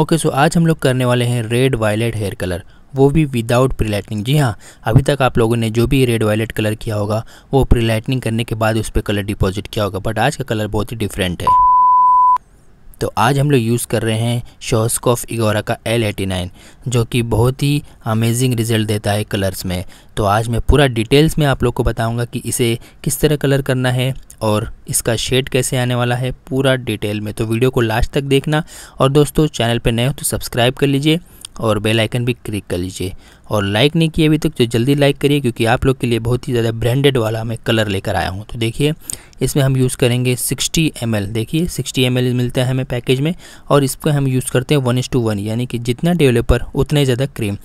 okay so आज हम लोग करने वाले हैं रेड वायलेट हेयर कलर वो भी विदाउट प्रीलाइटनिंग जी हाँ अभी तक आप लोगों ने जो भी रेड वायलेट कलर किया होगा वो प्रीलाइटनिंग करने के बाद उस पर कलर डिपॉजिट किया होगा बट आज का कलर बहुत ही डिफरेंट है तो आज हम लोग यूज़ कर रहे हैं ऑफ इगोरा का एल एटी नाइन जो कि बहुत ही अमेजिंग रिज़ल्ट देता है कलर्स में तो आज मैं पूरा डिटेल्स में आप लोग को बताऊंगा कि इसे किस तरह कलर करना है और इसका शेड कैसे आने वाला है पूरा डिटेल में तो वीडियो को लास्ट तक देखना और दोस्तों चैनल पर नए हो तो सब्सक्राइब कर लीजिए और बेल आइकन भी क्लिक कर लीजिए और लाइक नहीं किए अभी तक तो जल्दी लाइक करिए क्योंकि आप लोग के लिए बहुत ही ज़्यादा ब्रांडेड वाला मैं कलर लेकर आया हूँ तो देखिए इसमें हम यूज़ करेंगे 60 एम देखिए 60 एम मिलता है हमें पैकेज में और इसको हम यूज़ करते हैं वन इस टू वन यानी कि जितना डेवलपर उतना ही ज़्यादा क्रीम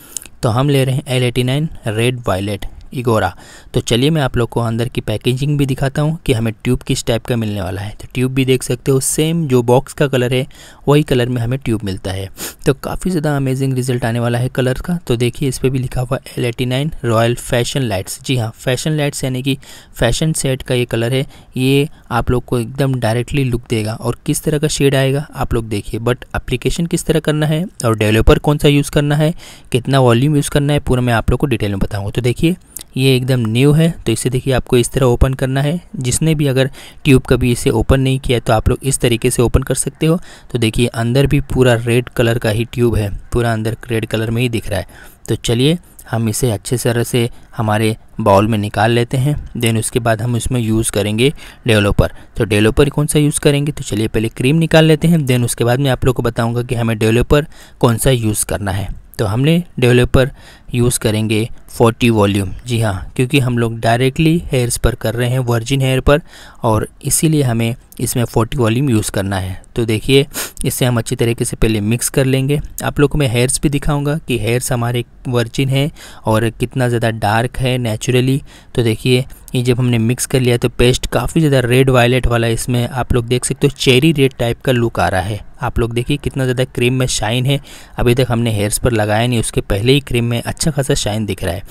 तो हम ले रहे हैं L eighty nine red violet Igora तो चलिए मैं आप लोग को अंदर की पैकेजिंग भी दिखाता हूँ कि हमें ट्यूब किस टाइप का मिलने वाला है तो ट्यूब भी देख सकते हो सेम जो बॉक्स का कलर है वही कलर में हमें ट्यूब मिलता है तो काफ़ी ज़्यादा अमेजिंग रिजल्ट आने वाला है कलर का तो देखिए इस पर भी लिखा हुआ L eighty nine royal fashion lights जी हाँ फैशन लाइट्स यानी कि फैशन सेट का ये कलर है ये आप लोग को एकदम डायरेक्टली लुक देगा और किस तरह का शेड आएगा आप लोग देखिए बट अप्लीकेशन किस तरह करना है और डेवलपर कौन सा यूज़ करना है कितना वॉल्यूम यूज़ करना है पूरा मैं आप लोग को डिटेल में बताऊँगा तो देखिए ये एकदम न्यू है तो इसे देखिए आपको इस तरह ओपन करना है जिसने भी अगर ट्यूब कभी इसे ओपन नहीं किया तो आप लोग इस तरीके से ओपन कर सकते हो तो देखिए अंदर भी पूरा रेड कलर का ही ट्यूब है पूरा अंदर रेड कलर में ही दिख रहा है तो चलिए हम इसे अच्छे तरह से हमारे बाउल में निकाल लेते हैं देन उसके बाद हम इसमें यूज़ करेंगे डेवलोपर तो डेवलोपर कौन सा यूज़ करेंगे तो चलिए पहले क्रीम निकाल लेते हैं देन उसके बाद मैं आप लोग को बताऊँगा कि हमें डेवलोपर कौन सा यूज़ करना है तो हमने डेवलपर यूज़ करेंगे 40 वॉल्यूम जी हाँ क्योंकि हम लोग डायरेक्टली हेयर्स पर कर रहे हैं वर्जिन हेयर पर और इसीलिए हमें इसमें 40 वॉल्यूम यूज़ करना है तो देखिए इससे हम अच्छी तरीके से पहले मिक्स कर लेंगे आप लोग को मैं हेयर्स भी दिखाऊंगा कि हेयर्स हमारे वर्जिन है और कितना ज़्यादा डार्क है नेचुरली तो देखिए ये जब हमने मिक्स कर लिया तो पेस्ट काफ़ी ज़्यादा रेड वायलेट वाला इसमें आप लोग देख सकते हो चेरी रेड टाइप का लुक आ रहा है आप लोग देखिए कितना ज़्यादा क्रीम में शाइन है अभी तक हमने हेयर्स पर लगाया नहीं उसके पहले ही क्रीम में अच्छा खासा शाइन दिख रहा है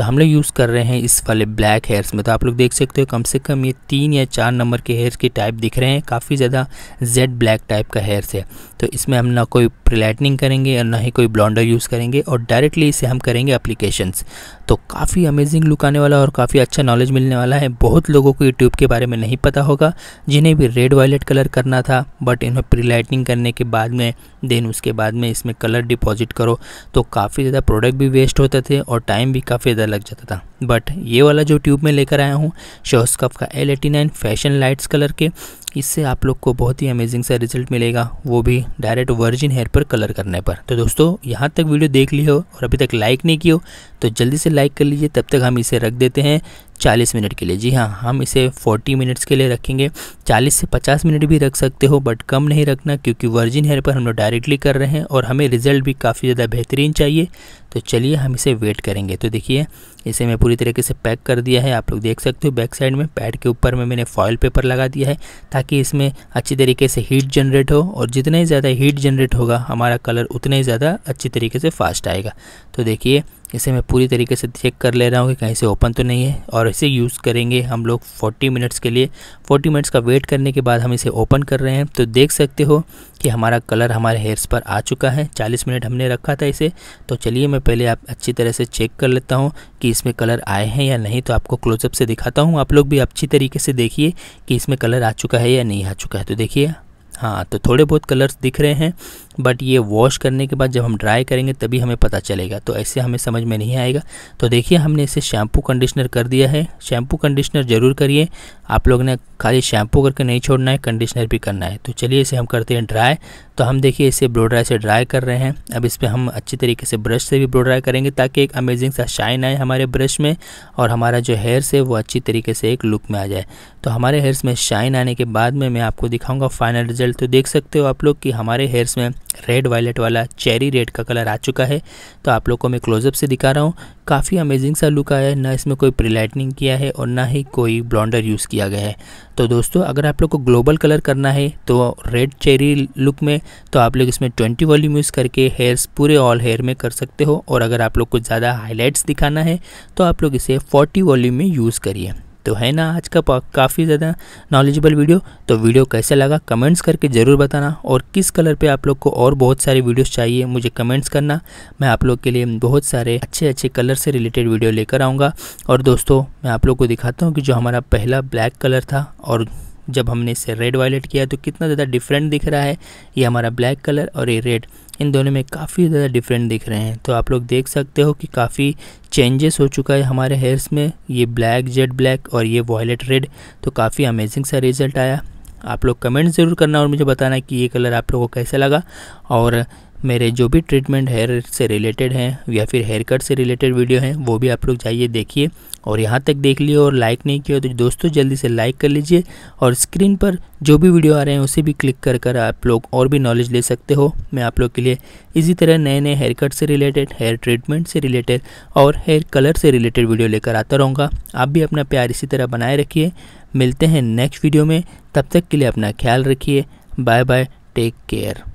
तो हम लोग यूज़ कर रहे हैं इस वाले ब्लैक हेयर्स में तो आप लोग देख सकते हो कम से कम ये तीन या चार नंबर के हेयर्स के टाइप दिख रहे हैं काफ़ी ज़्यादा जेड ब्लैक टाइप का हेयर्स है तो इसमें हम ना कोई प्रीलाइटनिंग करेंगे और ना ही कोई ब्लॉन्डर यूज़ करेंगे और डायरेक्टली इसे हम करेंगे अप्लीकेशंस तो काफ़ी अमेजिंग लुक आने वाला और काफ़ी अच्छा नॉलेज मिलने वाला है बहुत लोगों को यूट्यूब के बारे में नहीं पता होगा जिन्हें भी रेड वायलेट कलर करना था बट इन्हें प्रीलाइटनिंग करने के बाद में देन उसके बाद में इसमें कलर डिपॉजिट करो तो काफ़ी ज़्यादा प्रोडक्ट भी वेस्ट होते थे और टाइम भी काफ़ी ज़्यादा लग जाता था बट ये वाला जो ट्यूब में लेकर आया हूँ शोस्कप का L eighty nine fashion lights colour के इससे आप लोग को बहुत ही अमेजिंग सा रिजल्ट मिलेगा वो भी डायरेक्ट वर्जिन हेयर पर कलर करने पर तो दोस्तों यहाँ तक वीडियो देख ली हो और अभी तक लाइक नहीं की हो तो जल्दी से लाइक कर लीजिए तब तक हम इसे रख देते हैं 40 मिनट के लिए जी हाँ हम इसे 40 मिनट्स के लिए रखेंगे 40 से 50 मिनट भी रख सकते हो बट कम नहीं रखना क्योंकि वर्जिन हेयर पर हम लोग डायरेक्टली कर रहे हैं और हमें रिजल्ट भी काफ़ी ज़्यादा बेहतरीन चाहिए तो चलिए हम इसे वेट करेंगे तो देखिए इसे मैं पूरी तरीके से पैक कर दिया है आप लोग देख सकते हो बैक साइड में पैड के ऊपर में मैंने फॉयल पेपर लगा दिया है ताकि इसमें अच्छी तरीके से हीट जनरेट हो और जितना ही ज़्यादा हीट जनरेट होगा हमारा कलर उतना ही ज़्यादा अच्छी तरीके से फास्ट आएगा तो देखिए इसे मैं पूरी तरीके से चेक कर ले रहा हूँ कि कहीं से ओपन तो नहीं है और इसे यूज़ करेंगे हम लोग 40 मिनट्स के लिए 40 मिनट्स का वेट करने के बाद हम इसे ओपन कर रहे हैं तो देख सकते हो कि हमारा कलर हमारे हेयर्स पर आ चुका है 40 मिनट हमने रखा था इसे तो चलिए मैं पहले आप अच्छी तरह से चेक कर लेता हूँ कि इसमें कलर आए हैं या नहीं तो आपको क्लोजअप से दिखाता हूँ आप लोग भी अच्छी तरीके से देखिए कि इसमें कलर आ चुका है या नहीं आ चुका है तो देखिए हाँ तो थोड़े बहुत कलर्स दिख रहे हैं बट ये वॉश करने के बाद जब हम ड्राई करेंगे तभी हमें पता चलेगा तो ऐसे हमें समझ में नहीं आएगा तो देखिए हमने इसे शैम्पू कंडीशनर कर दिया है शैम्पू कंडीशनर ज़रूर करिए आप लोग ने खाली शैम्पू करके नहीं छोड़ना है कंडीशनर भी करना है तो चलिए इसे हम करते हैं ड्राई तो हम देखिए इसे ब्लो ड्राई से ड्राई कर रहे हैं अब इस पर हम अच्छे तरीके से ब्रश से भी ब्लो ड्राई करेंगे ताकि एक अमेजिंग सा शाइन आए हमारे ब्रश में और हमारा जो हेयर्स है वो अच्छी तरीके से एक लुक में आ जाए तो हमारे हेयर्स में शाइन आने के बाद में मैं आपको दिखाऊँगा फाइनल रिजल्ट तो देख सकते हो आप लोग कि हमारे हेयर्स में रेड वायलेट वाला चेरी रेड का कलर आ चुका है तो आप लोग को मैं क्लोजअप से दिखा रहा हूँ काफ़ी अमेजिंग सा लुक आया है ना इसमें कोई प्रीलाइटनिंग किया है और ना ही कोई ब्लॉन्डर यूज़ किया गया है तो दोस्तों अगर आप लोग को ग्लोबल कलर करना है तो रेड चेरी लुक में तो आप लोग इसमें ट्वेंटी वॉल्यूम यूज़ करके हेयर्स पूरे ऑल हेयर में कर सकते हो और अगर आप लोग को ज़्यादा हाईलाइट्स दिखाना है तो आप लोग इसे फोर्टी वॉल्यूम में यूज़ करिए तो है ना आज का काफ़ी ज़्यादा नॉलेजेबल वीडियो तो वीडियो कैसा लगा कमेंट्स करके ज़रूर बताना और किस कलर पे आप लोग को और बहुत सारे वीडियोस चाहिए मुझे कमेंट्स करना मैं आप लोग के लिए बहुत सारे अच्छे अच्छे कलर से रिलेटेड वीडियो लेकर आऊँगा और दोस्तों मैं आप लोग को दिखाता हूँ कि जो हमारा पहला ब्लैक कलर था और जब हमने इसे रेड वायलेट किया तो कितना ज़्यादा डिफरेंट दिख रहा है ये हमारा ब्लैक कलर और ये रेड इन दोनों में काफ़ी ज़्यादा डिफरेंट दिख रहे हैं तो आप लोग देख सकते हो कि काफ़ी चेंजेस हो चुका है हमारे हेयर्स में ये ब्लैक जेड ब्लैक और ये वॉयलेट रेड तो काफ़ी अमेजिंग सा रिजल्ट आया आप लोग कमेंट ज़रूर करना और मुझे बताना कि ये कलर आप लोगों को कैसा लगा और मेरे जो भी ट्रीटमेंट हेयर से रिलेटेड हैं या फिर हेयर कट से रिलेटेड वीडियो हैं वो भी आप लोग जाइए देखिए और यहाँ तक देख लिए और लाइक नहीं किया तो दोस्तों जल्दी से लाइक कर लीजिए और स्क्रीन पर जो भी वीडियो आ रहे हैं उसे भी क्लिक कर कर आप लोग और भी नॉलेज ले सकते हो मैं आप लोग के लिए इसी तरह नए नए हेयर कट से रिलेटेड हेयर ट्रीटमेंट से रिलेटेड और हेयर कलर से रिलेटेड वीडियो लेकर आता रहूँगा आप भी अपना प्यार इसी तरह बनाए रखिए मिलते हैं नेक्स्ट वीडियो में तब तक के लिए अपना ख्याल रखिए बाय बाय टेक केयर